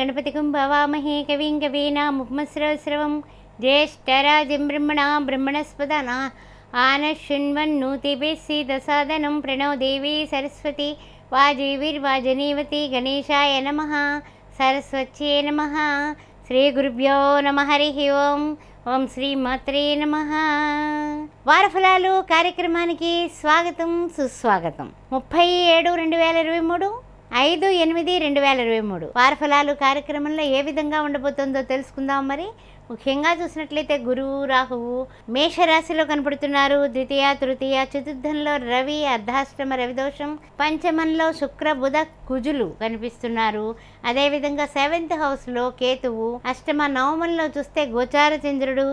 గణపతి కుంభవామహే కవిం కవీనాముపమస్రవస్రవం ఆన బ్రహ్మణా బ్రహ్మణస్పదనా దశాదనం ప్రణవ దేవీ సరస్వతి వాజీవిర్వాజనీవతి గణేశాయ నమ సరస్వత్యే నమ శ్రీ గురుభ్యో నమ హరి ఓం ఓం శ్రీ మాత్రే నమ వారఫలాలు కార్యక్రమానికి స్వాగతం సుస్వాగతం ముప్పై ఏడు రెండు వేల ఇరవై మూడు ఐదు ఎనిమిది రెండు వేల ఇరవై మూడు వారఫలాలు కార్యక్రమంలో ఏ విధంగా ఉండబోతుందో తెలుసుకుందాం మరి ముఖ్యంగా చూసినట్లయితే గురువు రాహువు మేషరాశిలో కనపడుతున్నారు ద్వితీయ తృతీయ చతుర్థంలో రవి అర్ధాష్టమ రవిదోషం పంచమంలో శుక్ర బుధ కుజులు కనిపిస్తున్నారు అదేవిధంగా సెవెంత్ హౌస్లో కేతువు అష్టమ నవమంలో చూస్తే గోచార చంద్రుడు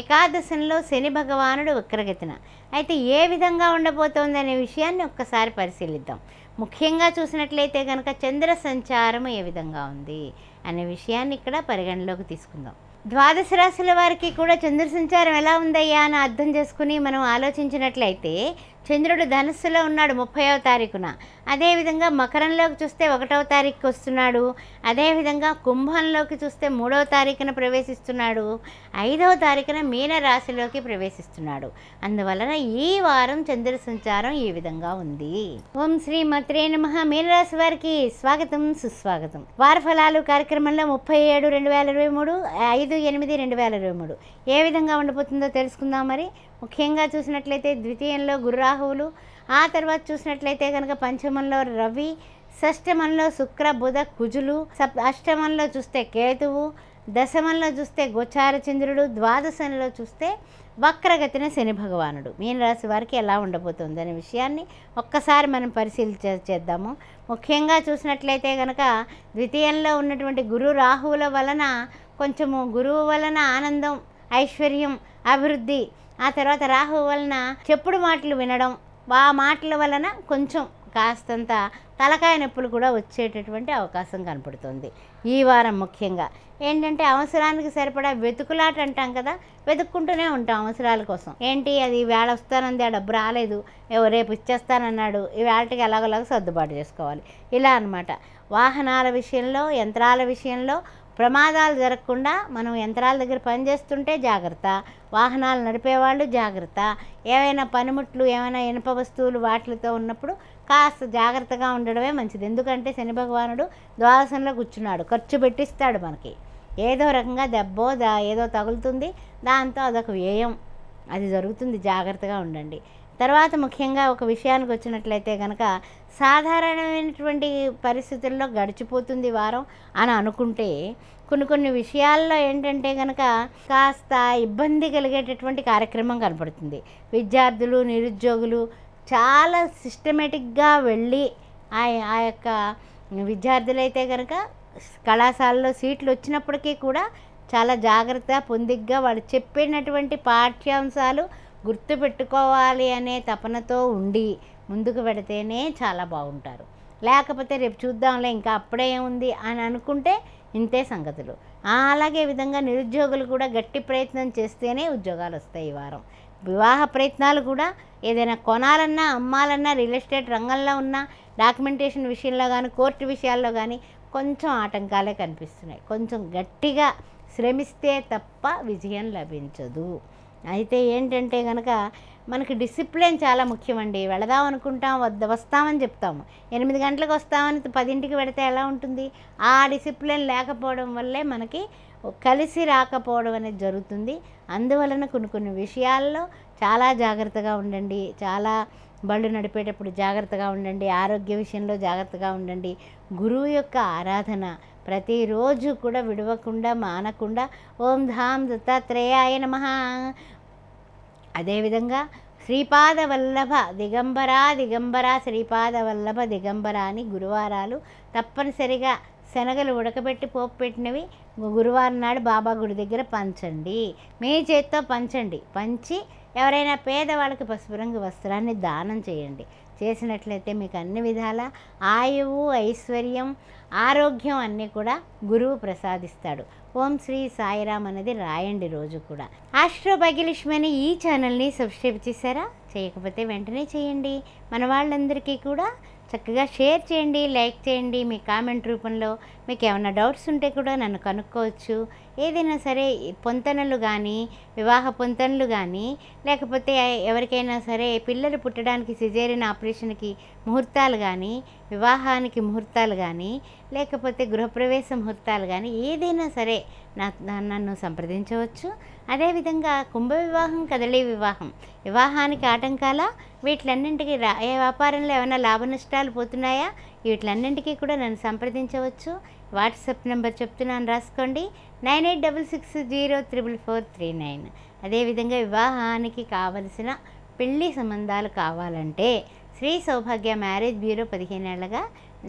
ఏకాదశంలో శని భగవానుడు ఉక్రగతిన అయితే ఏ విధంగా ఉండబోతోందనే విషయాన్ని ఒక్కసారి పరిశీలిద్దాం ముఖ్యంగా చూసినట్లయితే కనుక చంద్ర సంచారం ఏ విధంగా ఉంది అనే విషయాన్ని ఇక్కడ పరిగణలోకి తీసుకుందాం ద్వాదశ రాశుల వారికి కూడా చంద్ర సంచారం ఎలా ఉందయ్యా అని అర్థం చేసుకుని మనం ఆలోచించినట్లయితే చంద్రుడు ధనస్సులో ఉన్నాడు ముప్పైవ తారీఖున అదేవిధంగా మకరంలోకి చూస్తే ఒకటవ తారీఖుకి వస్తున్నాడు అదేవిధంగా కుంభంలోకి చూస్తే మూడవ తారీఖున ప్రవేశిస్తున్నాడు ఐదవ తారీఖున మీనరాశిలోకి ప్రవేశిస్తున్నాడు అందువలన ఈ వారం చంద్ర సంచారం ఈ విధంగా ఉంది ఓం శ్రీ మత్రే నమ మీనరాశి వారికి స్వాగతం సుస్వాగతం వార ఫలాలు కార్యక్రమంలో ముప్పై ఏడు రెండు వేల ఇరవై మూడు ఐదు ఎనిమిది రెండు వేల ఇరవై మూడు ఏ విధంగా ఉండబోతుందో తెలుసుకుందాం మరి ముఖ్యంగా చూసినట్లయితే ద్వితీయంలో రాహువులు ఆ తర్వాత చూసినట్లయితే కనుక పంచమంలో రవి షష్టమంలో శుక్ర బుధ కుజులు సప్ అష్టమంలో చూస్తే కేతువు దశమంలో చూస్తే గోచార చంద్రుడు ద్వాదశంలో చూస్తే వక్రగతిన శని భగవానుడు మీనరాశి వారికి ఎలా ఉండబోతుంది అనే విషయాన్ని ఒక్కసారి మనం పరిశీలి చేద్దాము ముఖ్యంగా చూసినట్లయితే కనుక ద్వితీయంలో ఉన్నటువంటి గురు రాహువుల వలన కొంచెము గురువు వలన ఆనందం ఐశ్వర్యం అభివృద్ధి ఆ తర్వాత రాహువు వలన చెప్పుడు మాటలు వినడం ఆ మాటల వలన కొంచెం కాస్తంత తలకాయ నొప్పులు కూడా వచ్చేటటువంటి అవకాశం కనపడుతుంది ఈ వారం ముఖ్యంగా ఏంటంటే అవసరానికి సరిపడా వెతుకులాట అంటాం కదా వెతుక్కుంటూనే ఉంటాం అవసరాల కోసం ఏంటి అది వేళ వస్తానంది ఆ డబ్బు రాలేదు రేపు ఇచ్చేస్తానన్నాడు ఈ వేళటికి ఎలాగోలాగో సర్దుబాటు చేసుకోవాలి ఇలా అనమాట వాహనాల విషయంలో యంత్రాల విషయంలో ప్రమాదాలు జరగకుండా మనం యంత్రాల దగ్గర పనిచేస్తుంటే జాగ్రత్త వాహనాలు నడిపేవాళ్ళు జాగ్రత్త ఏవైనా పనిముట్లు ఏమైనా ఇనుప వస్తువులు వాటితో ఉన్నప్పుడు కాస్త జాగ్రత్తగా ఉండడమే మంచిది ఎందుకంటే శని భగవానుడు ద్వాదశంలో కూర్చున్నాడు ఖర్చు పెట్టిస్తాడు మనకి ఏదో రకంగా దెబ్బో దా ఏదో తగులుతుంది దాంతో అదొక వ్యయం అది జరుగుతుంది జాగ్రత్తగా ఉండండి తర్వాత ముఖ్యంగా ఒక విషయానికి వచ్చినట్లయితే కనుక సాధారణమైనటువంటి పరిస్థితుల్లో గడిచిపోతుంది వారం అని అనుకుంటే కొన్ని కొన్ని విషయాల్లో ఏంటంటే కనుక కాస్త ఇబ్బంది కలిగేటటువంటి కార్యక్రమం కనపడుతుంది విద్యార్థులు నిరుద్యోగులు చాలా సిస్టమేటిక్గా వెళ్ళి ఆ ఆ యొక్క విద్యార్థులైతే కనుక కళాశాలలో సీట్లు వచ్చినప్పటికీ కూడా చాలా జాగ్రత్త పొందిగ్గా వాళ్ళు చెప్పినటువంటి పాఠ్యాంశాలు గుర్తుపెట్టుకోవాలి అనే తపనతో ఉండి ముందుకు పెడితేనే చాలా బాగుంటారు లేకపోతే రేపు చూద్దాంలే ఇంకా అప్పుడే ఉంది అని అనుకుంటే ఇంతే సంగతులు అలాగే విధంగా నిరుద్యోగులు కూడా గట్టి ప్రయత్నం చేస్తేనే ఉద్యోగాలు వస్తాయి ఈ వారం వివాహ ప్రయత్నాలు కూడా ఏదైనా కొనాలన్నా అమ్మాలన్నా రియల్ ఎస్టేట్ రంగంలో ఉన్న డాక్యుమెంటేషన్ విషయంలో కానీ కోర్టు విషయాల్లో కానీ కొంచెం ఆటంకాలే కనిపిస్తున్నాయి కొంచెం గట్టిగా శ్రమిస్తే తప్ప విజయం లభించదు అయితే ఏంటంటే కనుక మనకి డిసిప్లిన్ చాలా ముఖ్యమండి వెళదాం అనుకుంటాం వద్ద వస్తామని చెప్తాము ఎనిమిది గంటలకు వస్తామని పదింటికి పెడితే ఎలా ఉంటుంది ఆ డిసిప్లిన్ లేకపోవడం వల్లే మనకి కలిసి రాకపోవడం అనేది జరుగుతుంది అందువలన కొన్ని కొన్ని విషయాల్లో చాలా జాగ్రత్తగా ఉండండి చాలా బళ్ళు నడిపేటప్పుడు జాగ్రత్తగా ఉండండి ఆరోగ్య విషయంలో జాగ్రత్తగా ఉండండి గురువు యొక్క ఆరాధన ప్రతిరోజు కూడా విడవకుండా మానకుండా ఓం ధామ్ దత్తాత్రేయాయ నమ అదేవిధంగా శ్రీపాద వల్లభ దిగంబరా దిగంబర శ్రీపాద వల్లభ దిగంబర అని గురువారాలు తప్పనిసరిగా శనగలు ఉడకబెట్టి పోపు పెట్టినవి గురువారం నాడు బాబా గుడి దగ్గర పంచండి మీ చేత్తో పంచండి పంచి ఎవరైనా పేదవాళ్ళకి పసుపు రంగు వస్త్రాన్ని దానం చేయండి చేసినట్లయితే మీకు అన్ని విధాల ఆయువు ఐశ్వర్యం ఆరోగ్యం అన్నీ కూడా గురువు ప్రసాదిస్తాడు ఓం శ్రీ సాయిరామ్ అనేది రాయండి రోజు కూడా ఆస్ట్రో భాగ్యలక్ష్మి ఈ ఛానల్ని సబ్స్క్రైబ్ చేశారా చేయకపోతే వెంటనే చేయండి మన వాళ్ళందరికీ కూడా చక్కగా షేర్ చేయండి లైక్ చేయండి మీ కామెంట్ రూపంలో మీకు ఏమైనా డౌట్స్ ఉంటే కూడా నన్ను కనుక్కోవచ్చు ఏదైనా సరే పొంతనలు కానీ వివాహ పొంతనలు కానీ లేకపోతే ఎవరికైనా సరే పిల్లలు పుట్టడానికి సిజేరియన్ ఆపరేషన్ ఎగ్జిబిషన్కి ముహూర్తాలు కానీ వివాహానికి ముహూర్తాలు కానీ లేకపోతే గృహప్రవేశ ముహూర్తాలు కానీ ఏదైనా సరే నా నన్ను సంప్రదించవచ్చు అదేవిధంగా కుంభ వివాహం కదలీ వివాహం వివాహానికి ఆటంకాల వీటిలన్నింటికి రా ఏ వ్యాపారంలో ఏమైనా లాభ నష్టాలు పోతున్నాయా వీటిలన్నింటికీ కూడా నన్ను సంప్రదించవచ్చు వాట్సాప్ నెంబర్ చెప్తున్నాను రాసుకోండి nine eight double six zero triple four three nine అదేవిధంగా వివాహానికి కావలసిన పెళ్లి సంబంధాలు కావాలంటే శ్రీ సౌభాగ్య మ్యారేజ్ బ్యూరో పదిహేనేళ్ళగా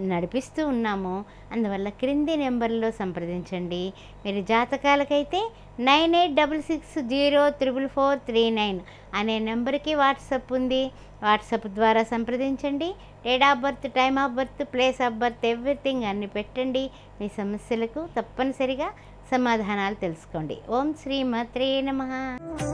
నడిపిస్తూ ఉన్నాము అందువల్ల క్రింది నెంబర్లో సంప్రదించండి మీరు జాతకాలకైతే nine eight double six zero triple four three nine అనే నెంబర్కి వాట్సప్ ఉంది వాట్సప్ ద్వారా సంప్రదించండి date of birth time of birth place of birth everything అన్ని పెట్టండి మీ సమస్యలకు తప్పనిసరిగా సమాధానాలు తెలుసుకోండి ఓం శ్రీ మాత్రే నమ